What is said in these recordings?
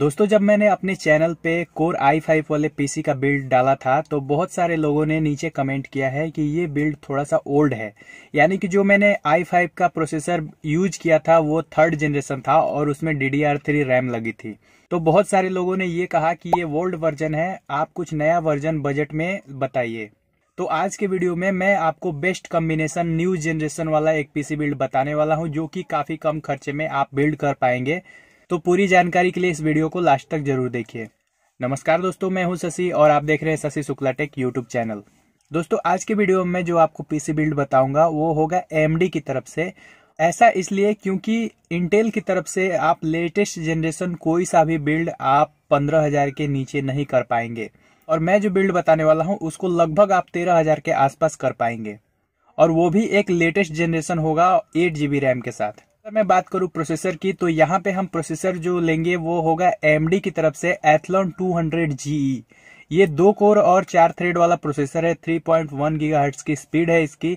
दोस्तों जब मैंने अपने चैनल पे कोर आई फाइव वाले पीसी का बिल्ड डाला था तो बहुत सारे लोगों ने नीचे कमेंट किया है कि ये बिल्ड थोड़ा सा ओल्ड है यानी कि जो मैंने आई फाइव का प्रोसेसर यूज किया था वो थर्ड जनरेशन था और उसमें D D R three RAM लगी थी तो बहुत सारे लोगों ने ये कहा कि ये ओल्ड वर्जन है आप कुछ नया वर्जन बजट में बताइए तो आज के वीडियो में मैं आपको बेस्ट कॉम्बिनेशन न्यू जनरेशन वाला एक पीसी बिल्ड बताने वाला हूँ जो कि काफी कम खर्चे में आप बिल्ड कर पाएंगे तो पूरी जानकारी के लिए इस वीडियो को लास्ट तक जरूर देखिए नमस्कार दोस्तों मैं हूं शशि और आप देख रहे हैं Shashi Shukla tech YouTube channel दोस्तों आज के वीडियो में जो आपको पीसी बिल्ड बताऊंगा वो होगा एम की तरफ से ऐसा इसलिए क्योंकि इंटेल की तरफ से आप लेटेस्ट जनरेशन कोई सा भी बिल्ड आप पंद्रह हजार के नीचे नहीं कर पाएंगे और मैं जो बिल्ड बताने वाला हूँ उसको लगभग आप तेरह हजार के आसपास कर पाएंगे और वो भी एक लेटेस्ट जनरेशन होगा एट जीबी रैम के साथ अगर मैं बात करूं प्रोसेसर की तो यहाँ पे हम प्रोसेसर जो लेंगे वो होगा एम की तरफ से एथलॉन 200 जीई ये दो कोर और चार थ्रेड वाला प्रोसेसर है 3.1 पॉइंट की स्पीड है इसकी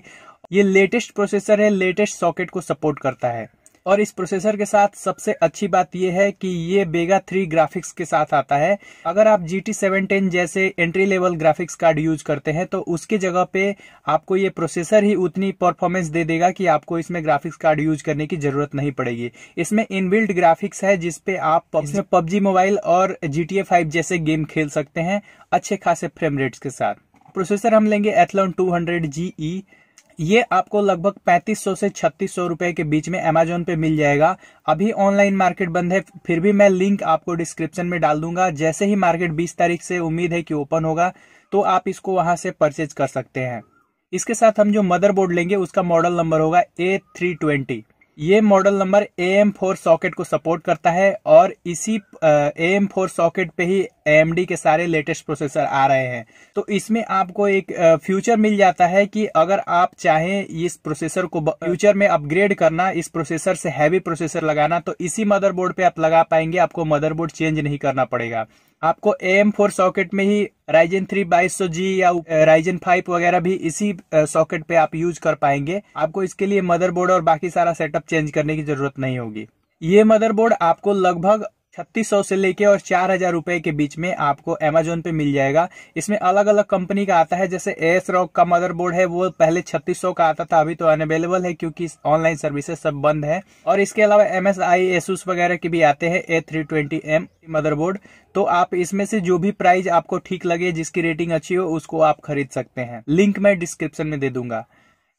ये लेटेस्ट प्रोसेसर है लेटेस्ट सॉकेट को सपोर्ट करता है और इस प्रोसेसर के साथ सबसे अच्छी बात यह है कि ये बेगा थ्री ग्राफिक्स के साथ आता है अगर आप जी टी सेवन टेन जैसे entry level graphics card use करते हैं तो उसके जगह पे आपको ये प्रोसेसर ही उतनी परफॉर्मेंस दे देगा कि आपको इसमें ग्राफिक्स कार्ड यूज करने की जरूरत नहीं पड़ेगी इसमें इनबिल्ड ग्राफिक्स है जिसपे आप इसमें पबजी मोबाइल और जी टी जैसे गेम खेल सकते हैं अच्छे खासे फ्रेम रेट्स के साथ प्रोसेसर हम लेंगे Athlon two hundred G E ये आपको लगभग 3500 से 3600 रुपए के बीच में अमेजोन पे मिल जाएगा अभी ऑनलाइन मार्केट बंद है फिर भी मैं लिंक आपको डिस्क्रिप्शन में डाल दूंगा जैसे ही मार्केट 20 तारीख से उम्मीद है कि ओपन होगा तो आप इसको वहां से परचेज कर सकते हैं इसके साथ हम जो मदरबोर्ड लेंगे उसका मॉडल नंबर होगा ए थ्री ट्वेंटी ये model number A M four socket को सपोर्ट करता है और इसी ए एम फोर सॉकेट पे ही एम के सारे लेटेस्ट प्रोसेसर आ रहे हैं तो इसमें आपको एक फ्यूचर मिल जाता है कि अगर आप चाहें इस प्रोसेसर को फ्यूचर में अपग्रेड करना इस प्रोसेसर से हैवी प्रोसेसर लगाना तो इसी मदरबोर्ड पे आप लगा पाएंगे आपको मदरबोर्ड चेंज नहीं करना पड़ेगा आपको ए एम फोर सॉकेट में ही राइजन थ्री बाईस सौ जी या राइजन uh, फाइव वगैरह भी इसी सॉकेट uh, पे आप यूज कर पाएंगे आपको इसके लिए मदरबोर्ड और बाकी सारा सेटअप चेंज करने की जरूरत नहीं होगी ये मदरबोर्ड आपको लगभग छत्तीस सौ से लेके और चार हजार रुपए के बीच में आपको एमेजोन पे मिल जाएगा इसमें अलग अलग कंपनी का आता है जैसे एस रॉक का मदरबोर्ड है वो पहले छत्तीस सौ का आता था अभी तो अनअवेलेबल है क्योंकि ऑनलाइन सर्विसेज सब बंद है और इसके अलावा एम एस आई एसूस वगैरह के भी आते हैं A three twenty M motherboard तो आप इसमें से जो भी प्राइस आपको ठीक लगे जिसकी रेटिंग अच्छी हो उसको आप खरीद सकते हैं लिंक मैं डिस्क्रिप्शन में दे दूंगा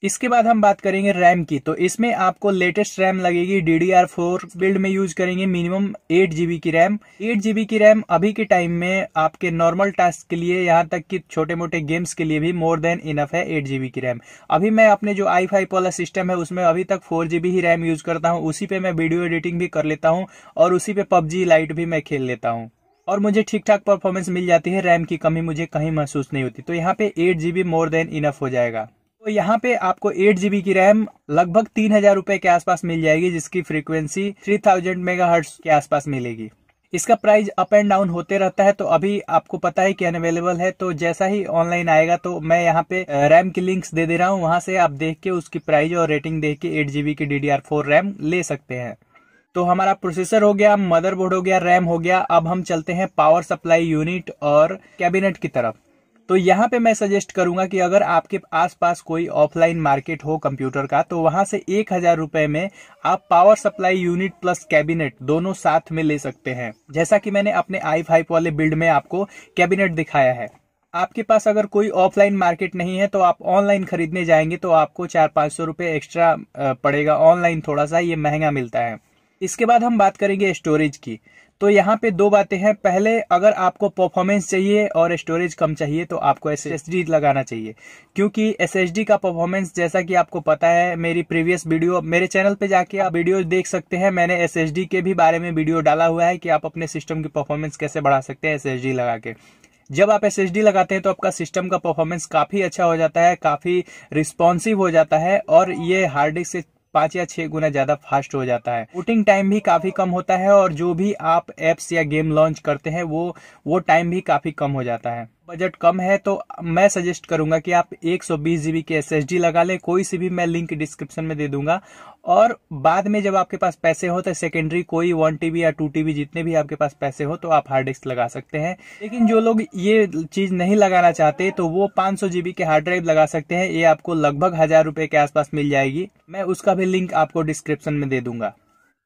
इसके बाद हम बात करेंगे रैम की तो इसमें आपको लेटेस्ट रैम लगेगी D D R four build में यूज करेंगे मिनिमम एट जीबी की रैम एट जीबी की रैम अभी के टाइम में आपके नॉर्मल टास्क के लिए यहाँ तक कि छोटे मोटे गेम्स के लिए भी मोर देन इनफ है एट जीबी की रैम अभी मैं अपने जो आई फाइव वाला सिस्टम है उसमें अभी तक फोर जीबी ही रैम यूज करता हूँ उसी पे मैं वीडियो एडिटिंग भी कर लेता हूँ और उसी पे पबजी लाइट भी मैं खेल लेता हूँ और मुझे ठीक ठाक परफॉर्मेंस मिल जाती है रैम की कमी मुझे कहीं महसूस नहीं होती तो यहाँ पे eight GB more than enough हो जाएगा तो यहाँ पे आपको एट जीबी की रैम लगभग तीन हजार रूपए के आसपास मिल जाएगी जिसकी फ्रीक्वेंसी थ्री थाउजेंड मेगा के आसपास मिलेगी इसका प्राइस अप एंड डाउन होते रहता है तो अभी आपको पता है कि अनअवेलेबल है तो जैसा ही ऑनलाइन आएगा तो मैं यहाँ पे रैम की लिंक्स दे दे रहा हूँ वहां से आप देख के उसकी प्राइस और रेटिंग देख के एट जीबी की डी रैम ले सकते हैं तो हमारा प्रोसेसर हो गया मदरबोर्ड हो गया रैम हो गया अब हम चलते हैं पावर सप्लाई यूनिट और कैबिनेट की तरफ तो यहाँ पे मैं सजेस्ट करूंगा कि अगर आपके आसपास कोई ऑफलाइन मार्केट हो कंप्यूटर का तो वहां से एक हजार रुपए में आप power supply unit plus cabinet दोनों साथ में ले सकते हैं जैसा कि मैंने अपने आई फाइव वाले बिल्ड में आपको कैबिनेट दिखाया है आपके पास अगर कोई ऑफलाइन मार्केट नहीं है तो आप ऑनलाइन खरीदने जाएंगे तो आपको चार पांच सौ रुपए एक्स्ट्रा पड़ेगा ऑनलाइन थोड़ा सा ये महंगा मिलता है इसके बाद हम बात करेंगे स्टोरेज की तो यहाँ पे दो बातें हैं पहले अगर आपको परफॉर्मेंस चाहिए और स्टोरेज कम चाहिए तो आपको एस लगाना चाहिए क्योंकि एस का परफॉर्मेंस जैसा कि आपको पता है मेरी प्रीवियस वीडियो मेरे चैनल पे जाके आप वीडियो देख सकते हैं मैंने एस के भी बारे में वीडियो डाला हुआ है कि आप अपने सिस्टम की परफॉर्मेंस कैसे बढ़ा सकते हैं एस लगा के जब आप एस लगाते हैं तो आपका सिस्टम का परफॉर्मेंस काफ़ी अच्छा हो जाता है काफ़ी रिस्पॉन्सिव हो जाता है और ये हार्ड डिस्क से पाँच या छः गुना ज़्यादा फास्ट हो जाता है वोटिंग टाइम भी काफ़ी कम होता है और जो भी आप एप्स या गेम लॉन्च करते हैं वो वो टाइम भी काफ़ी कम हो जाता है बजट कम है तो मैं सजेस्ट करूंगा कि आप बीस जीबी की डी लगा लें कोई सी भी मैं लिंक डिस्क्रिप्शन में दे दूंगा और बाद में जब आपके पास पैसे हो तो सेकेंडरी कोई वन टीबी या टू टीबी जितने भी आपके पास पैसे हो तो आप हार्ड डिस्क लगा सकते हैं लेकिन जो लोग ये चीज नहीं लगाना चाहते तो वो सौ जीबी के हार्ड ड्राइव लगा सकते हैं ये आपको लगभग हजार रुपए के आसपास मिल जाएगी मैं उसका भी लिंक आपको डिस्क्रिप्शन में दे दूंगा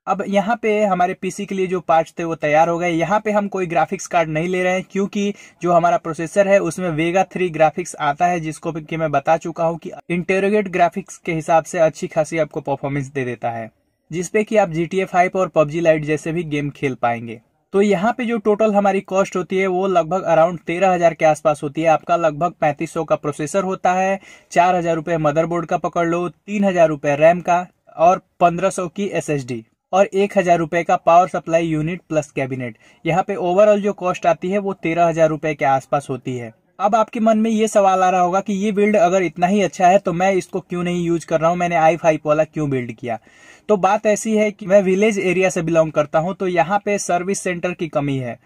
अब यहाँ पे हमारे पीसी के लिए जो पार्ट्स थे वो तैयार हो गए यहाँ पे हम कोई ग्राफिक्स कार्ड नहीं ले रहे हैं क्योंकि जो हमारा प्रोसेसर है उसमें वेगा थ्री ग्राफिक्स आता है जिसको कि मैं बता चुका हूँ कि इंटेरोगेट ग्राफिक्स के हिसाब से अच्छी खासी आपको परफॉर्मेंस दे देता है जिसपे की आप जी टी और पबजी लाइट जैसे भी गेम खेल पाएंगे तो यहाँ पे जो टोटल हमारी कॉस्ट होती है वो लगभग अराउंड तेरह हजार के आसपास होती है आपका लगभग पैंतीस सौ का प्रोसेसर होता है चार हजार रुपये मदरबोर्ड का पकड़ लो तीन हजार रुपये रैम का और पंद्रह सौ की एसएसडी और एक हजार रुपए का power supply unit plus cabinet यहाँ पे ओवरऑल जो कॉस्ट आती है वो तेरह हजार रुपए के आसपास होती है अब आपके मन में ये सवाल आ रहा होगा कि ये बिल्ड अगर इतना ही अच्छा है तो मैं इसको क्यों नहीं यूज कर रहा हूँ मैंने आई फाइव वाला क्यों बिल्ड किया तो बात ऐसी है कि मैं विलेज एरिया से बिलोंग करता हूँ तो यहाँ पे सर्विस सेंटर की कमी है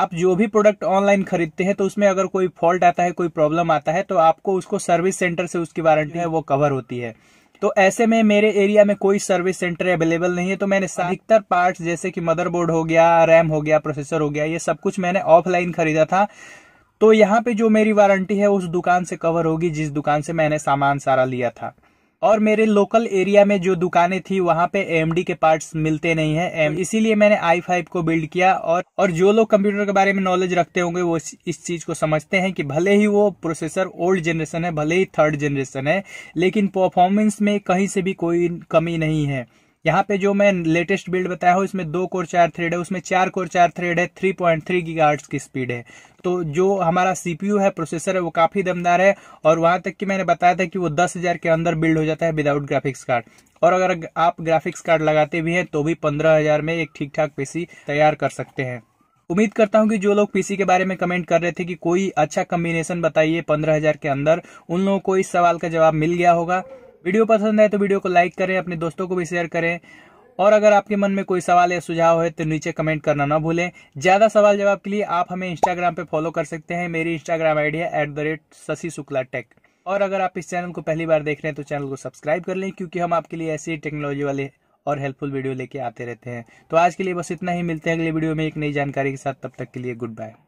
आप जो भी प्रोडक्ट ऑनलाइन खरीदते हैं तो उसमें अगर कोई फॉल्ट आता है कोई प्रॉब्लम आता है तो आपको उसको सर्विस सेंटर से उसकी वारंटी है वो कवर होती है तो ऐसे में मेरे एरिया में कोई सर्विस सेंटर अवेलेबल नहीं है तो मैंने अधिकतर पार्ट्स जैसे कि मदरबोर्ड हो गया रैम हो गया प्रोसेसर हो गया ये सब कुछ मैंने ऑफलाइन खरीदा था तो यहाँ पे जो मेरी वारंटी है उस दुकान से कवर होगी जिस दुकान से मैंने सामान सारा लिया था और मेरे लोकल एरिया में जो दुकानें थी वहां पे एम के पार्ट्स मिलते नहीं है इसीलिए मैंने आई फाइव को बिल्ड किया और और जो लोग कंप्यूटर के बारे में नॉलेज रखते होंगे वो इस चीज को समझते हैं कि भले ही वो प्रोसेसर ओल्ड जनरेशन है भले ही थर्ड जनरेशन है लेकिन परफॉर्मेंस में कहीं से भी कोई कमी नहीं है यहाँ पे जो मैं लेटेस्ट बिल्ड बताया हूँ इसमें दो कोर चार थ्रेड है उसमें चार कोर चार थ्रेड है थ्री पॉइंट थ्री की स्पीड है तो जो हमारा सीपीयू है प्रोसेसर है वो काफी दमदार है और वहां तक कि मैंने बताया था कि वो दस हजार के अंदर बिल्ड हो जाता है विदाउट ग्राफिक्स कार्ड और अगर आप ग्राफिक्स कार्ड लगाते भी हैं तो भी पंद्रह हजार में एक ठीक ठाक पीसी तैयार कर सकते हैं उम्मीद करता हूं कि जो लोग पीसी के बारे में कमेंट कर रहे थे कि कोई अच्छा कम्बिनेशन बताइए पंद्रह हजार के अंदर उन लोगों को इस सवाल का जवाब मिल गया होगा वीडियो पसंद है तो वीडियो को लाइक करें अपने दोस्तों को भी शेयर करें और अगर आपके मन में कोई सवाल या सुझाव है तो नीचे कमेंट करना ना भूलें ज़्यादा सवाल जवाब के लिए आप हमें इंस्टाग्राम पे फॉलो कर सकते हैं मेरी इंस्टाग्राम आईडी है at the rate Shashi Shukla tech और अगर आप इस चैनल को पहली बार देख रहे हैं तो चैनल को सब्सक्राइब कर लें क्योंकि हम आपके लिए ऐसी टेक्नोलॉजी वाले और हेल्पफुल वीडियो लेके आते रहते हैं तो आज के लिए बस इतना ही मिलते हैं अगले वीडियो में एक नई जानकारी के साथ तब तक के लिए गुड बाय